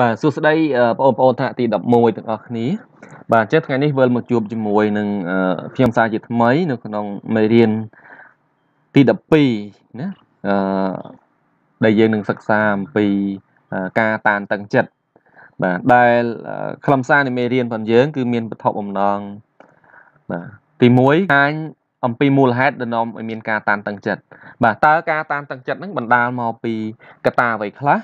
បាទសួស្តីបងប្អូនថ្នាក់ទី11ទាំងអស់គ្នាបាទអញ្ចឹងថ្ងៃនេះវិលមកជួបជាមួយនឹងខ្ញុំសាជាថ្មីនៅក្នុងមេរៀនទី12ណាអឺដែលយើងនឹងសិក្សាអំពីការតានតឹងចិត្តបាទដែលខ្លឹមសារនៃមេរៀនរបស់យើងគឺមានវត្ថុបំណងបាទទី1ហាញអំពីមូលហេតុដែលនាំឲ្យមានការតានតឹងចិត្តបាទតើការតានតឹងចិត្តហ្នឹងបណ្ដាលមកពីកត្តាអ្វីខ្លះ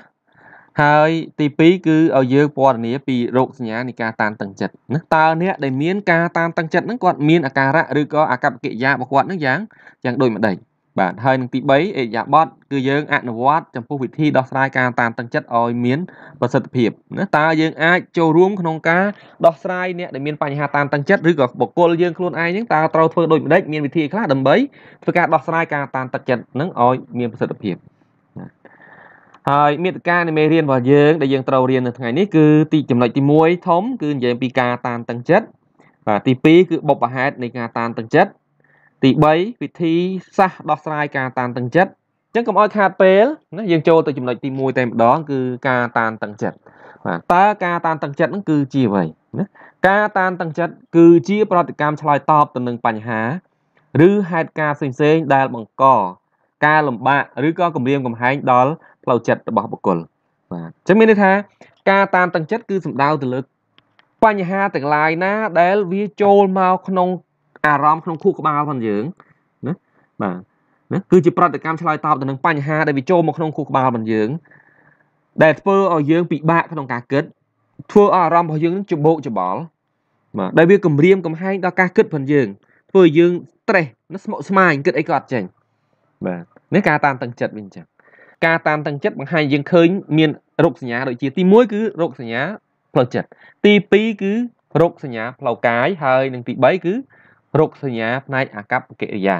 ហើយទី2គឺឲ្យយើងពណ៌នាពីរោគសញ្ញានៃការតានតឹងចិត្តណាតើអ្នកដែលមានការតានតឹងចិត្តហ្នឹងគាត់មានអាការៈឬក៏អាកប្បកិរិយារបស់គាត់ហ្នឹងយ៉ាងយ៉ាងដូចម្ដេចបាទហើយនឹងទី3អេយ៉ាបតគឺយើងអនុវត្តចំពោះវិធីដោះស្រាយការតានតឹងចិត្តឲ្យមានប្រសិទ្ធភាពណាតើយើងអាចចូលរួមក្នុងការដោះស្រាយអ្នកដែលមានបញ្ហាតានតឹងចិត្តឬក៏បុគ្គលយើងខ្លួនឯងហ្នឹងតើត្រូវធ្វើដូចម្ដេចមានវិធីខ្លះដើម្បីធ្វើការដោះស្រាយការតានតឹងចិត្តហ្នឹងឲ្យមានប្រសិទ្ធភាពហើយមេតិកានៃមេរៀនរបស់យើងដែលយើងត្រូវរៀននៅថ្ងៃនេះគឺទីចំណុចទី1ធំ គឺនិយាយពីការតានតឹងចិត្តបាទទី2គឺបុព្វហេតុនៃការតានតឹងចិត្តទី3វិធីសាស្ត្រដោះស្រាយការតានតឹងចិត្តអញ្ចឹងកុំឲ្យខាតពេលណាយើងចូលទៅចំណុចទី1តែម្ដងគឺការតានតឹងចិត្តបាទតើការតានតឹងចិត្តហ្នឹងគឺជាអ្វីណាការតានតឹងចិត្តគឺជាប្រតិកម្មឆ្លើយតបទៅនឹងបញ្ហាឬហេតុការណ៍ផ្សេងៗដែលបង្កការលំបាកឬក៏គម្រាមកំហែងដល់ផ្លូវចិត្តរបស់បុគ្គលបាទអញ្ចឹងមានន័យថាការតាមតឹងចិត្តគឺសំដៅទៅលើបញ្ហាទាំងឡាយណា ដែលវាចូលមកក្នុងអារម្មណ៍ក្នុងខួរក្បាលរបស់យើងណាបាទណាគឺជាប្រតិកម្មឆ្លើយតបទៅនឹងបញ្ហាដែលវាចូលមកក្នុងខួរក្បាលរបស់យើងដែលធ្វើឲ្យយើងពិបាកក្នុងការគិត ធ្វើឲ្យអារម្មណ៍របស់យើងនឹងច្បោកច្បល់បាទដែលវាគំរាមកំហែងដល់ការគិតរបស់យើងធ្វើឲ្យយើង stress ស្មុគស្មាញគិតអីក៏អត់ចេញបាទនេះការតាមតឹងចិត្តវិញអញ្ចឹងការតាមតឹងចិត្តបង្ហាញយើងឃើញមានរោគសញ្ញាដូចជា ទី1គឺរោគសញ្ញាផ្លូវចិត្តទី2គឺរោគសញ្ញាផ្លូវកាយហើយនិងទី3គឺរោគសញ្ញាផ្នែកអាកប្បកិរិយា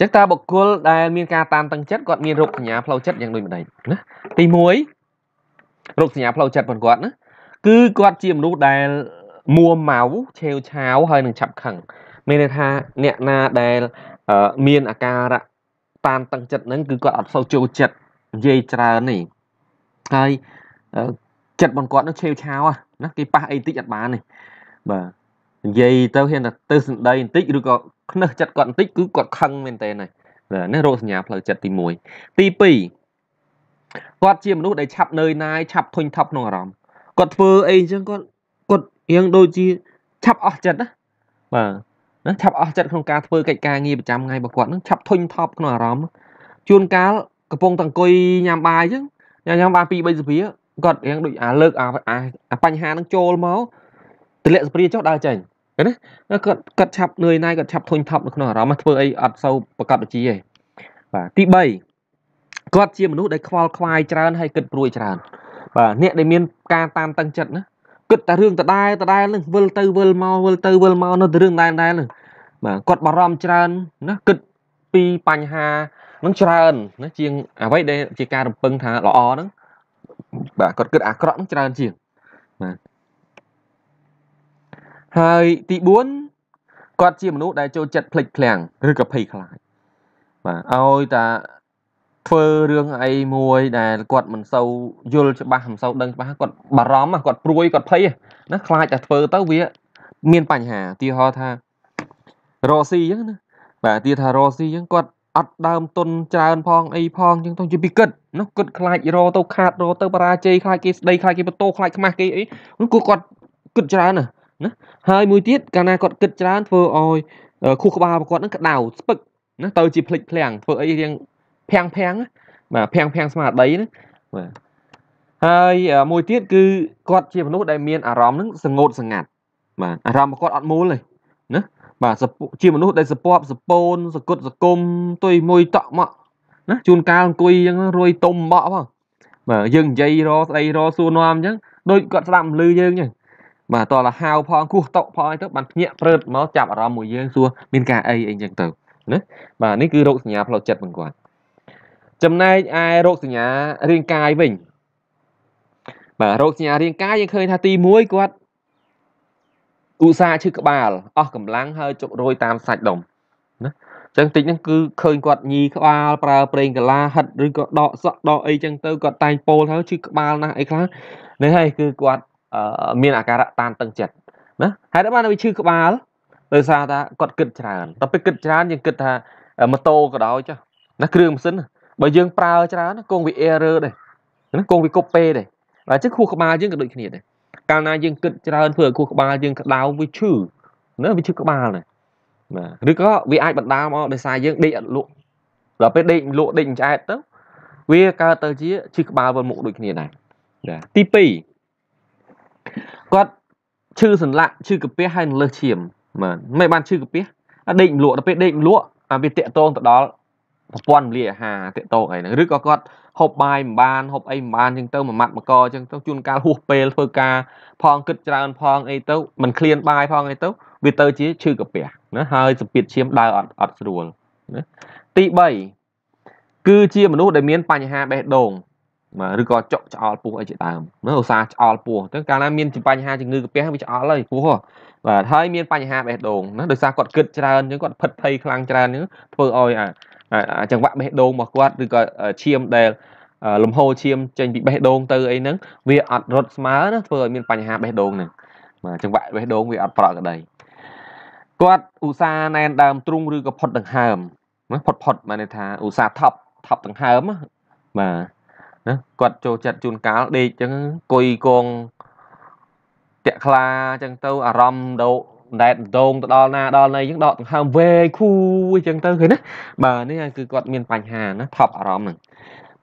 ចឹងតើបុគ្គលដែលមានការតាមតឹងចិត្តគាត់មានរោគសញ្ញាផ្លូវចិត្តយ៉ាងដូចម្ដេចណាទី1រោគសញ្ញាផ្លូវចិត្តរបស់គាត់ណាគឺគាត់ជាមនុស្សដែលមួម៉ៅឆេវឆាវហើយនឹងឆាប់ខឹង មានន័យថាអ្នកណាដែលមានអាការៈតានតឹងចិត្តហ្នឹងគឺគាត់អត់សូវចូលចិត្តនិយាយច្រើនទេហើយចិត្តរបស់គាត់នឹងឆេវឆាវណាគេប៉ះអីតិចអត់បានទេបាទនិយាយទៅហ៊ានតែទៅសំដីបន្តិចឬក៏ខ្នើសចិត្តគាត់បន្តិចគឺគាត់ខឹងមែនតើណាបាទនេះរោគសញ្ញាផ្លូវចិត្តទី1ទី2គាត់ជាមនុស្សដែលឆាប់នឿយណាយឆាប់ធុញថប់ក្នុងអារម្មណ៍គាត់ធ្វើអីអញ្ចឹងគាត់គាត់រៀងដូចជាឆាប់អស់ចិត្តណាបាទណាឆាប់អស់ចិត្តក្នុងការធ្វើកិច្ចការងារប្រចាំថ្ងៃរបស់គាត់នឹងឆាប់ធុញថប់ក្នុងអារម្មណ៍ជួនកាលកំពុងតអង្គុយញ៉ាំបាយអញ្ចឹងញ៉ាំបាន2 3សាលាគាត់រៀងដូចអាលើកអាបញ្ហានឹងចូលមកទម្លាក់សាលាចុះដើរចេញណាគាត់គាត់ឆាប់នឿយណាយគាត់ឆាប់ធុញថប់នៅក្នុងអារម្មណ៍ធ្វើអីអត់សូវប្រកបវិជ្ជាឯងបាទទី3គាត់ជាមនុស្សដែលខ្វល់ខ្វាយច្រើនហើយគិតព្រួយច្រើនបាទអ្នកដែលមាន ការតាមតឹងចិត្តណាគិតតែរឿងដដែលដដែលនឹងវិលទៅវិលមកវិលទៅវិលមកនៅតែរឿងដដែលដដែលនឹងបាទគាត់បារម្ភច្រើនណាគិតពីបញ្ហានឹងច្រើនណាជាងអ្វីដែលជាការរំពឹងថាល្អហ្នឹងបាទគាត់គិតអាក្រក់នឹងច្រើនជាងបាទហើយទី4គាត់ជាមនុស្សដែលចូលចិត្តភ្លេចភ្លាំងឬក៏ភ័យខ្លាចបាទឲ្យតាធ្វើរឿងអីមួយដែលគាត់មិនសូវយល់ច្បាស់មិនសូវដឹងច្បាស់គាត់បារម្ភគាត់ព្រួយគាត់ភ័យណាខ្លាចតែធ្វើទៅវាមានបញ្ហាទីហោថារ៉ូស៊ីអញ្ចឹងណាបាទទីថារ៉ូស៊ីអញ្ចឹងគាត់អត់ដើមទុនច្រើនផងអីផងអញ្ចឹងទៅជាពីគិតនោះគិតខ្លាចរទៅខាតរទៅបរាជ័យខ្លាចគេស្ដីខ្លាចគេបន្ទោខ្លាចខ្មាស់គេអីនោះគឺគាត់គិតច្រើនណាណាហើយមួយទៀតកាលណាគាត់គិតច្រើនធ្វើឲ្យខួរក្បាលរបស់គាត់នឹងក្តៅស្ពឹកណាទៅជាភ្លេចភ្លាំងធ្វើអីរៀងភាំងភាំងបាទភាំងភាំងស្មារតីណាបាទហើយមួយទៀតគឺគាត់ជាមនុស្សដែលមានអារម្មណ៍នឹងស្ងួតស្ងាត់បាទអារម្មណ៍របស់គាត់អត់មូលទេណាបាទជាមនុស្សដែលសពបសពូនសគុតសគុំទុយមួយតក់មកណាជួនកាលអង្គុយអញ្ចឹងរួយទុំបក់ផងបាទយើងនិយាយរស្ដីរសួរនាំអញ្ចឹងដូចគាត់ស្ដាប់ឮយើងអញ្ចឹងបាទតោះឡាហៅផងគោះតុផងអីទៅបានភ្ញាក់ព្រឺតមកចាប់អារម្មណ៍មួយយើងសួរមានការអីអីអញ្ចឹងទៅណាបាទនេះគឺរោគសញ្ញាផ្លូវចិត្តរបស់គាត់ចំណែកឯរោគសញ្ញារាងកាយវិញបាទរោគសញ្ញារាងកាយយើងឃើញថាទី1គាត់ឧស្សាហ៍ឈឺក្បាលអស់កម្លាំងហើយចុករយតាមសាច់ដុំណាអញ្ចឹងតិចហ្នឹងគឺឃើញគាត់ញីក្បាលប្រើប្រេងកាឡាហិតឬក៏ដកសក់ដកអីចឹងទៅគាត់តែងពោលហើយឈឺក្បាលណាស់អីខ្លះនេះហើយគឺគាត់មានអាការៈតានតឹងចិត្តណាហេតុបានវាឈឺក្បាលដោយសារថាគាត់គិតច្រើនដល់ពេលគិតច្រើនយើងគិតថាម៉ូតូក៏ដោយចុះណាគ្រឿងម៉ាស៊ីនណាបើយើងប្រើច្រើនគង់វា error ដែរណាគង់វាគប់ពេដែរអញ្ចឹងខួរក្បាលយើងក៏ដូចគ្នាដែរកាលណាយើងគិតច្រើនធ្វើឲ្យខួរក្បាលយើងក្តៅវាឈឺណាវាឈឺក្បាលណាបាទឬក៏វាអាចបណ្ដាលមកដោយសារយើងដេកអត់លក់ដល់ពេលដេកលក់ដេកឆ្អែតទៅវាកើតទៅជាឈឺក្បាលវិលមុខដូចគ្នាដែរទី2គាត់ឈឺសន្លាក់ឈឺកាពះហើយនឹងលើសឈាមបាទមិនបានឈឺកាពះដេកលក់ដល់ពេលដេកលក់អាវាតាក់តងទៅដល់ប្រព័ន្ធរំលាយអាហារតេតោកអីហ្នឹងឬក៏គាត់ហូបបាយមិនបានហូបអីមិនបានអញ្ចឹងទៅមួយម៉ាត់មកកអញ្ចឹងទៅជួនកាលហួសពេលធ្វើការផងគិតច្រើនផងអីទៅមិនឃ្លានបាយផងអីទៅវាទៅជាឈឺកាពះណាហើយសម្ពាធឈាមដើរអត់អត់ស្រួលណាទី3គឺជាមនុស្សដែលមានបញ្ហាបេះដូងបាទឬក៏ចុកឆ្អល់ពោះអីជាដើមណាឧស្សាហ៍ឆ្អល់ពោះអញ្ចឹងកាលណាមានបញ្ហាជំងឺកាពះវាឆ្អល់ហើយពោះបាទហើយមានបញ្ហាបេះដូងណាដោយសារគាត់គិតច្រើនអញ្ចឹងគាត់ភិតភ័យខ្លាំងច្រើនអញ្ចឹងធ្វើឲ្យអាចង្វាក់បេះដូងរបស់គាត់ឬក៏ឈាមដែលលំហូរឈាមចេញពីបេះដូងទៅអីហ្នឹងវាអត់រត់ស្មើណាធ្វើឲ្យមានបញ្ហាបេះដូងហ្នឹងបាទចង្វាក់បេះដូងវាអត់ប្រកក្តីគាត់ឧស្សាហ៍ណែនដើម ទ្រូងឬក៏ផុតដង្ហើមណាផុតផុតមកន័យថាឧស្សាហ៍ថប់ថប់ដង្ហើមបាទណាគាត់ចូលចិត្តជួនកាលដេកអញ្ចឹងអង្គុយកងតាក់ខ្លាអញ្ចឹងទៅអារម្មណ៍ដោដេតដងទៅដល់ណាដល់ណីអញ្ចឹងដកដង្ហើមវែងខូអញ្ចឹងទៅឃើញណាបាទនេះគឺគាត់មានបញ្ហាណាថប់អារម្មណ៍ហ្នឹង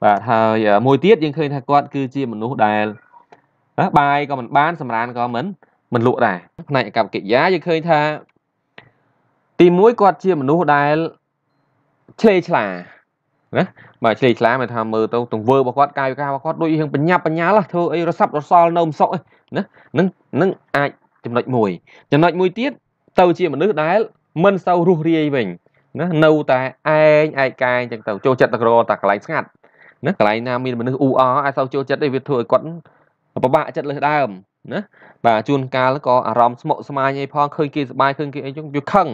បាទហើយមួយទៀតយើងឃើញថាគាត់គឺជាមនុស្សដែលបាយក៏មិនបានសម្រានក៏មិនមិនលក់ដែរផ្នែកអកប្បកិរិយាយើងឃើញថាទី1គាត់ជាមនុស្សដែលឆ្លេឆ្លាណាបាទឆ្លេឆ្លាមិនថាមើលទៅទង្វើរបស់គាត់កាយវិការរបស់គាត់ដូចរឿងបញ្ញាប់បញ្ញាលធ្វើអីរស័ព្ទរសល់នៅមិនសុខណានឹងនឹងអាចចំណុចមួយចំណុចមួយទៀតទៅជាមនុស្សដែលមិនសូវរស់រាយវិញណានៅតែឯងឯកាអញ្ចឹងទៅចូលចិត្តតក្រតែកន្លែងស្ងាត់ណាកន្លែងណាមានមនុស្សអ៊ូអអាចសូវចូលចិត្តទេវាធ្វើឲ្យគាត់ពិបាកចិត្តលើសដើមណាបាទជួនកាលក៏អារម្មណ៍ស្មុគស្មាញអីផងឃើញគេសប្បាយឃើញគេអីចឹងវាខឹង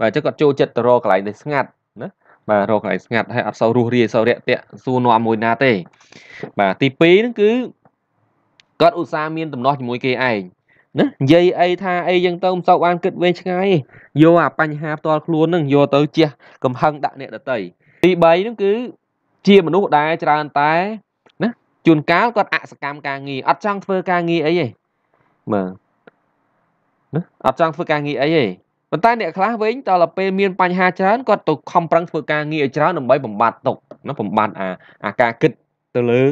បាទអញ្ចឹងគាត់ចូលចិត្តទៅរកកន្លែងនេះស្ងាត់ណាបាទរកកន្លែងស្ងាត់ហើយអត់សូវរស់រាយសូវរាក់ទាក់សួរនាំមួយណាទេបាទទី2ហ្នឹងគឺគាត់ឧស្សាហ៍មានដំណោះជាមួយគេឯងណានិយាយអីថាអីចឹងទៅមិនសូវបានគិតវែងឆ្ងាយយកអាបញ្ហាផ្ទាល់ខ្លួនហ្នឹងយកទៅជះកំហឹងដាក់អ្នកដតីទី3ហ្នឹងគឺជាមនុស្សដែលច្រើនតែណាជួនកាលគាត់អសកម្មការងារអត់ចង់ធ្វើការងារអីទេបាទណាអត់ចង់ធ្វើការងារអីទេប៉ុន្តែអ្នកខ្លះវិញតទៅពេលមាន បញ្ហាច្រើនគាត់ទៅខំប្រឹងធ្វើការងារឲ្យច្រើនដើម្បីបំបត្តិទុកណាបំបត្តិអាអាការគិតទៅលើ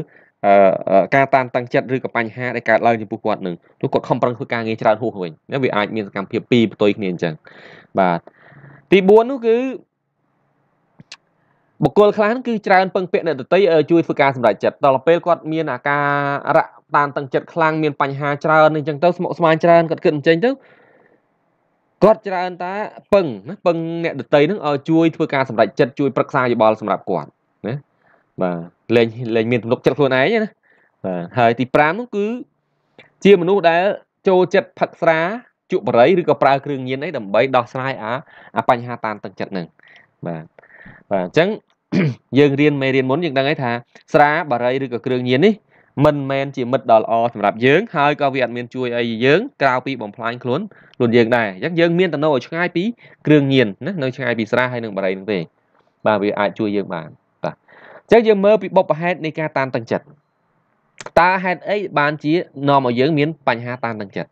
ការតានតឹងចិត្តឬក៏បញ្ហាដែលកើតឡើងចំពោះគាត់នឹងព្រោះគាត់ខំប្រឹងធ្វើការងារច្រើនហួសវិញវាអាចមានសកម្មភាពពីរផ្ទុយគ្នាអញ្ចឹងបាទទី4នោះគឺបុគ្គលខ្លះគឺច្រើនពឹងពាក់អ្នកដទៃជួយធ្វើការសម្រេចចិត្តដល់ពេលគាត់មានអាការរៈតានតឹងចិត្តខ្លាំងមានបញ្ហាច្រើនអញ្ចឹងទៅស្មុគស្មាញច្រើនគាត់គិតអញ្ចឹងទៅគាត់ច្រើនតាពឹងណាពឹងអ្នកដទៃនឹងឲ្យជួយធ្វើការសម្រេចចិត្តជួយប្រឹក្សាយោបល់សម្រាប់គាត់ណាបាទលែងលែងមានទំនុកចិត្តខ្លួនឯងណាបាទហើយទី5នោះគឺជាមនុស្សដែលចូលចិត្តផឹកស្រាជក់បរិយឬក៏ប្រើគ្រឿងញៀនអីដើម្បីដោះស្រាយអាអាបញ្ហាតានតឹងចិត្តហ្នឹងបាទបាទអញ្ចឹងយើងរៀនមេរៀនមុនយើងដឹងហើយថាស្រាបរិយឬក៏គ្រឿងញៀននេះមិនមែនជាមិត្តដ៏ល្អសម្រាប់យើងហើយក៏វាអត់មានជួយអីយើងក្រៅពីបំផ្លាញខ្លួនខ្លួនយើងដែរអញ្ចឹងយើងមានតំណឲ្យឆ្ងាយពីគ្រឿងញៀនណានៅឆ្ងាយពីស្រាហើយនឹងបរិយហ្នឹងទេបាទវាអាចជួយយើងបានចឹងយើងមើលពីបុព្វហេតុនៃការតានតឹងចិត្តតើហេតុអីបានជានាំឲ្យយើងមាន បញ្ហាតានតឹងចិត្ត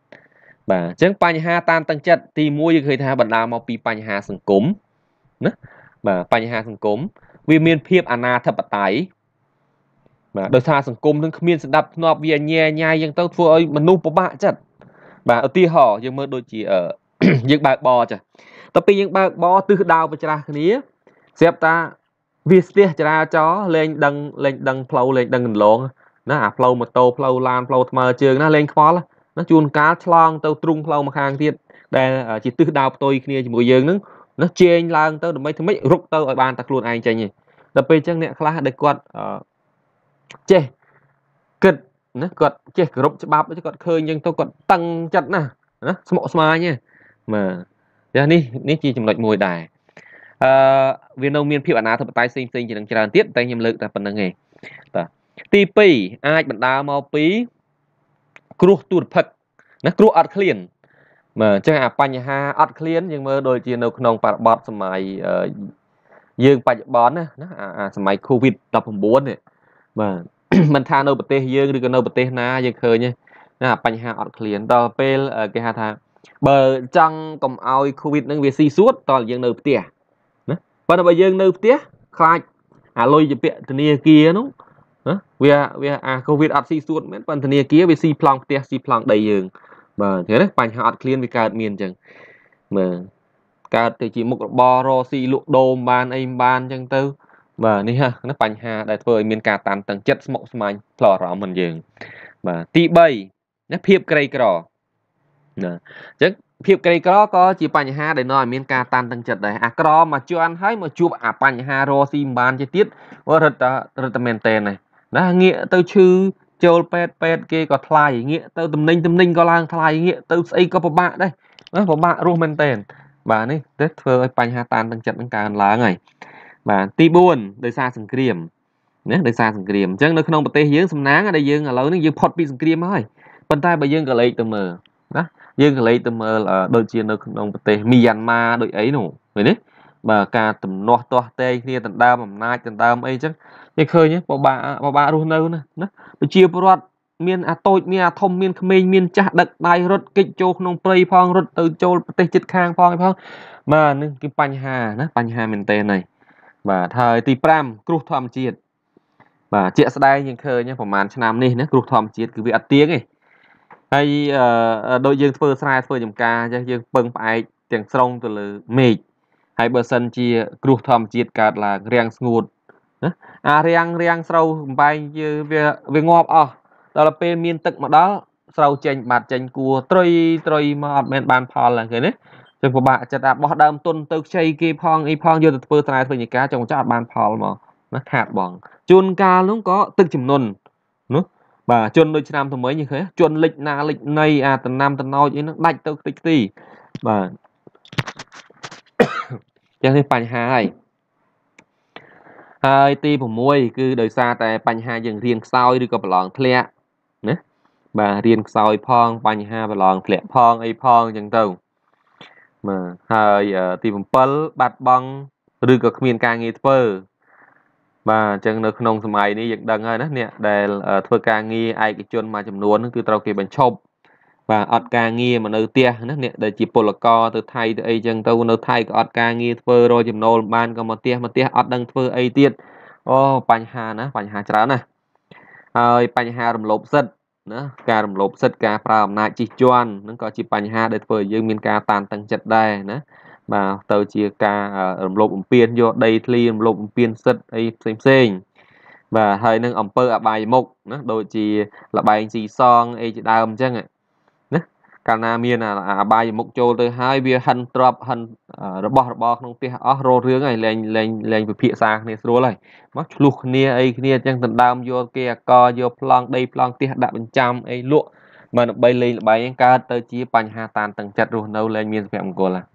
បាទអញ្ចឹងបញ្ហាតានតឹងចិត្តទី1យើងឃើញថាបណ្ដាលមកពីបញ្ហាសង្គមណាបាទបញ្ហាសង្គមវាមានភាពអនាធិបតេយ្យបាទដោយសារសង្គមនឹងគ្មាន ស្ដាប់ធ្នាប់វាញ៉ែញ៉ៃអញ្ចឹងទៅធ្វើឲ្យមនុស្សពិបាកចិត្តបាទឧទាហរណ៍យើងមើលដូចជាយើងបើកបរចាតែពេលយើងបើកបរទិសដៅប្រច្រាស់គ្នាស្រាប់តាវាស្ទះចរាចរណ៍លែងដឹងលែងដឹងផ្លូវលែងដឹងកន្លងណាអាផ្លូវម៉ូតូផ្លូវឡានផ្លូវថ្មើរជើងណាលែងខ្វល់ណាជួនកាលឆ្លងទៅទ្រុងផ្លូវម្ខាងទៀតដែលជាទិសដៅផ្ទុយគ្នាជាមួយយើងហ្នឹងណាជែងឡើងទៅដើម្បីធ្វើម៉េចរុកទៅឲ្យបានតែខ្លួនឯងចេញឯងដល់ពេលអញ្ចឹងអ្នកខ្លះដែលគាត់ចេះគិតណាគាត់ចេះគោរពច្បាប់គាត់ឃើញអញ្ចឹងទៅគាត់តឹងចិត្តណាណាស្មុគស្មាញណាបាទនេះនេះជាចំណុចមួយដែរអឺវានៅមានភាពអនាធិបតេយ្យផ្សេងផ្សេងជាងច្រើនទៀតតែខ្ញុំលើកតែប៉ុណ្្នឹងឯងបាទទី2អាចបណ្ដាលមកពីគ្រោះទូរភិក្សណាគ្រោះអត់ឃ្លានបាទអញ្ចឹងអាបញ្ហាអត់ឃ្លានយើងមើលដូចជានៅ ក្នុងបរិបទសម័យយើងបច្ចុប្បន្នណាណាអាសម័យ COVID-19 នេះបាទមិនថានៅប្រទេសយើងឬក៏នៅប្រទេស ណាយើងឃើញណាបញ្ហាអត់ឃ្លានដល់ពេលគេហៅថាបើចង់កុំឲ្យ COVID នឹងវាស៊ីសួតតើយើងនៅផ្ទះប៉ុន្តែបើយើងនៅផ្ទះខ្លាចអាលុយជាពាក់ធនាគារនោះវាវាអាកូវីដអត់ស៊ីសួតមែនប៉ុន្តែធនាគារវាស៊ីប្លង់ផ្ទះស៊ីប្លង់ដីយើងបាទឃើញទេបញ្ហាអត់ឃ្លានវាកើតមានអញ្ចឹងបាទកើតទៅជាមុខរបររស៊ីលក់ដូរបានអីបានអញ្ចឹងទៅ បាទនេះហ្នឹងបញ្ហាដែលធ្វើឲ្យមានការតានតឹងចិត្តស្មុគស្មាញផ្លអារម្មណ៍មិនយើងបាទទី3ណាភាពក្រីក្រណាអញ្ចឹងភាពក្រីក្រក៏ជាបញ្ហាដែលនាំឲ្យមានការតានតឹងចិត្តដែរអាក្រមកជន់ហើយមកជួបអាបញ្ហារស៊ីមិនបានទៀតរត់តែរត់តែមែនតែនណាងាកទៅឈឺចូលពេទ្យពេទ្យគេក៏ថ្លៃងាកទៅតំណែងតំណែងក៏ឡើងថ្លៃងាកទៅស្អីក៏ពិបាកដែរណាពិបាករស់មែនតែនបាទនេះតែធ្វើឲ្យបញ្ហាតានតឹងចិត្តនឹងកើនឡើងហើយបាទទី4ដោយសារសង្គ្រាមណាដោយសារសង្គ្រាមអញ្ចឹងនៅក្នុងប្រទេសយើងសំណាងដែលយើងឥឡូវនេះយើងផុតពីសង្គ្រាមហើយប៉ុន្តែបើយើងក៏លេខទៅមើលណាយើងក៏លេខទៅមើលដូចជានៅក្នុងប្រទេសមីយ៉ាន់ម៉ាដូចអីនោះឃើញទេបាទការទំនាស់ទាស់តែងគ្នាដណ្ដើមអំណាចដណ្ដើមអីចឹងគេឃើញបបាបបារស់នៅណាណាប្រជាពលរដ្ឋមានអាតូចមានអាធំមានក្មេងមានចាស់ដឹកដៃរត់គេចចូលក្នុងព្រៃផងរត់ទៅចូលប្រទេសជិតខាងផងផងបាទនេះគឺបញ្ហាណាបញ្ហាមែនទែនហើយ បាទហើយទី5គ្រោះធម្មជាតិបាទជាក់ស្ដែងយើងឃើញប្រហែលឆ្នាំនេះណាគ្រោះធម្មជាតិគឺវាអត់ទៀងទេហើយដូចយើងធ្វើស្រែធ្វើចំការអញ្ចឹងយើងពឹងផ្អែកទាំងស្រុងទៅលើមេឃហើយបើសិនជា គ្រោះធម្មជាតិកើតឡើងរាំងស្ងួតណាអារាំងរាំងស្រូវបំបែងយើវាវាងាប់អស់ដល់ពេលមានទឹកមកដល់ស្រូវចេញ បាត់ចេញ គួត្រុយត្រុយមកអត់មែនបាន ផលហ្នឹងគេណាចឹងពិបាកចិត្តថាបោះដើមទុនទៅខ្ចីគេផងអីផងយកទៅធ្វើស្រែធ្វើញការចង់ចង់អត់បានផលមកណាខាតបងជួនកាលនោះក៏ទឹកចំនួននោះបាទជន់ដូចឆ្នាំថ្មីនេះឃើញជន់លិចណាលិចណីអាតំណាំតំណោចអីហ្នឹងដាច់ទៅខ្ទេចខ្ទីបាទយ៉ាងនេះបញ្ហាហើយហើយទី6គឺដោយសារតែបញ្ហាយើងរៀនខ្សោយឬក៏ប្រឡងធ្លាក់ណាបាទរៀនខ្សោយផង បញ្ហាប្រឡងធ្លាក់ផងអីផងអញ្ចឹងទៅបាទហើយទី7បាត់បង់ឬក៏គ្មានការងារធ្វើបាទអញ្ចឹងនៅក្នុងសម័យនេះយើងដឹងហើយណាអ្នកដែលធ្វើការងារឯកជនមួយចំនួន គឺត្រូវគេបញ្ឈប់បាទអត់ការងារមកនៅផ្ទះណាអ្នកដែលជាពលករទៅថៃទៅអីចឹងទៅនៅថៃក៏អត់ការងារធ្វើរកចំណូលបានក៏មកផ្ទះមកផ្ទះអត់ដឹងធ្វើអីទៀតអូបញ្ហាណាបញ្ហាច្រើនណាហើយបញ្ហារំលោភសិទ្ធិណាការរំលោភសិទ្ធិការប្រើអំណាចជិះជាន់ហ្នឹងក៏ជាបញ្ហាដែលធ្វើឲ្យយើងមានការតានតឹងចិត្តដែរណាបាទទៅជាការរំលោភបំពានយកដីធ្លីរំលោភបំពានសិទ្ធិអីផ្សេងផ្សេងបាទហើយនឹងអំពើអបាយមុខណាដូចជាលបែងស៊ីសងអីជាដើមអញ្ចឹងណាកាលណាមានអបាយមុខចូលទៅហើយវាហិនទ្របហិនរបស់របរក្នុងផ្ទះអស់រោរឿងហើយលែងលែងលែងពិភាក្សាគ្នាស្រួលហើយមកឆ្លុះគ្នាអីគ្នាអញ្ចឹងដណ្ដើមយកគេអកយកប្លង់ដីប្លង់ផ្ទះដាក់បញ្ចាំអីលក់មកដើម្បីលេងលបែងកើតទៅជាបញ្ហាតានតឹងចិត្តរស់នៅលែងមានសុភមង្គល